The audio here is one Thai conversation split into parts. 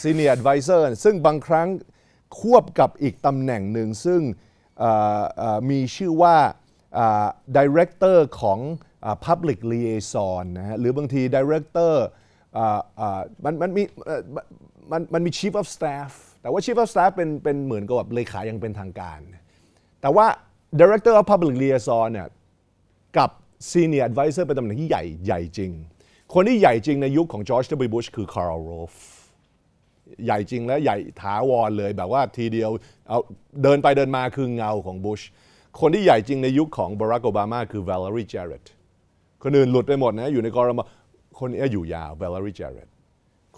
ซีเนียร์แอดไวเซอร์ซึ่งบางครั้งควบกับอีกตำแหน่งหนึ่ง ซึ่งมีชื่อว่าดีเรคเตอร์ของ Public Liaison นะฮะหรือบางทีเร r เตอร์มันมันมีมันมันมี Chief of Staff แต่ว่า Chief of Staff เป็นเป็นเหมือนกับเลขายังเป็นทางการ แต่ว่า Director of Public Liaison เนี่ยกับ Senior Advisor เป็นตำแหน่งที่ใหญ่ใหญ่จริง คนที่ใหญ่จริงในยุคของจอร์จ W. Bush คือคาร์ลโรฟใหญ่จริงและใหญ่ถาวรเลยแบบว่าทีเดียวเอาเดินไปเดินมาคือเงาของบุชคนที่ใหญ่จริงในยุคของบารักโอบามาคือวลลารีเจอร์เรตคนอื่นหลุดไปหมดนะอยู่ในกรม คนนี้อยู่ยาววลลารีเจอร์เรต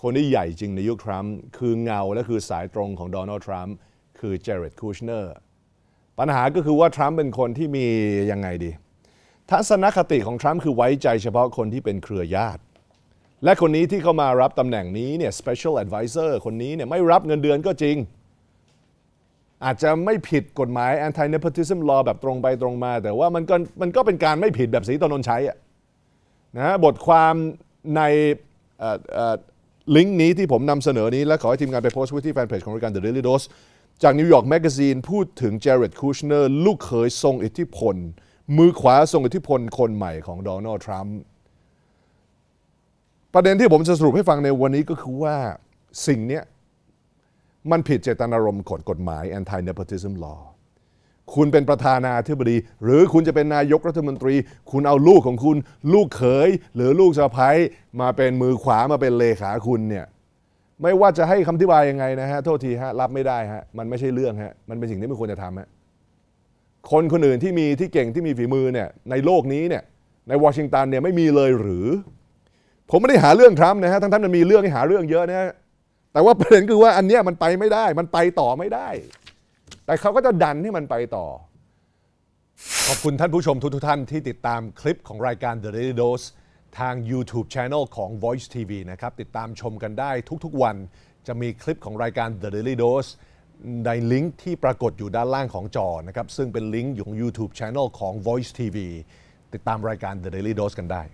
คนที่ใหญ่จริงในยุคทรัมป์คือเงา และคือสายตรงของโดนัลด์ทรัมป์คือเ j เรตคูชเนอร์ปัญหาก็คือว่าทรัมป์เป็นคนที่มียังไงดี ทัศนคติของทรัมป์คือไว้ใจเฉพาะคนที่เป็นเครือญาติและคนนี้ที่เข้ามารับตำแหน่งนี้เนี่ย special advisor คนนี้เนี่ยไม่รับเงินเดือนก็จริง อาจจะไม่ผิดกฎหมาย anti nepotism law แบบตรงไปตรงมา แต่ว่ามันก็มันก็เป็นการไม่ผิดแบบสีตนนใช้อะนะบทความในลิงก์นี้ที่ผมนำเสนอนี้ และขอให้ทีมงานไปโพสต์ไว้ที่แฟนเพจของรายการ The Daily Dose จากนิวยอร์กแมกซีนพูดถึงเจเรดคูชเนอร์ลูกเขยทรงอิทธิพล มือขวาทรงอิทธิพล คนใหม่ของโดนัลด์ทรัมป์ประเด็นที่ผมจะสรุปให้ฟังในวันนี้ก็คือว่าสิ่งนี้มันผิดเจตนารมณ์กฎกฎหมาย anti nepotism law คุณเป็นประธานาธิบดีหรือคุณจะเป็นนายกรัฐมนตรี คุณเอาลูกของคุณลูกเขยหรือลูกสะพ้ยมาเป็นมือขวามาเป็นเลขาคุณเนี่ยไม่ว่าจะให้คำอธิบายยังไงนะฮะ โทษทีฮะ รับไม่ได้ฮะมันไม่ใช่เรื่องฮะมันเป็นสิ่งที่ไม่ควรจะทำฮะคนคนอื่นที่มีที่เก่งที่มีฝีมือเนี่ยในโลกนี้เนี่ยในวอชิงตันเนี่ยไม่มีเลยหรือผมไม่ได้หาเรื่องทรัมป์นะฮะทั้งท่านมันมีเรื่องให้หาเรื่องเยอะนะฮะแต่ว่าประเด็นคือว่าอันเนี้ยมันไปไม่ได้มันไปต่อไม่ได้ แต่เขาก็จะดันให้มันไปต่อ ขอบคุณท่านผู้ชมทุก ๆท่านที่ติดตามคลิปของรายการ The Daily Dose ทาง YouTube Channel ของ Voice TV นะครับ ติดตามชมกันได้ทุกๆวันจะมีคลิปของรายการ The Daily Dose ในลิงก์ที่ปรากฏอยู่ด้านล่างของจอนะครับซึ่งเป็นลิงก์ของ YouTube Channel ของ Voice TV ติดตามรายการ The Daily Dose กันได้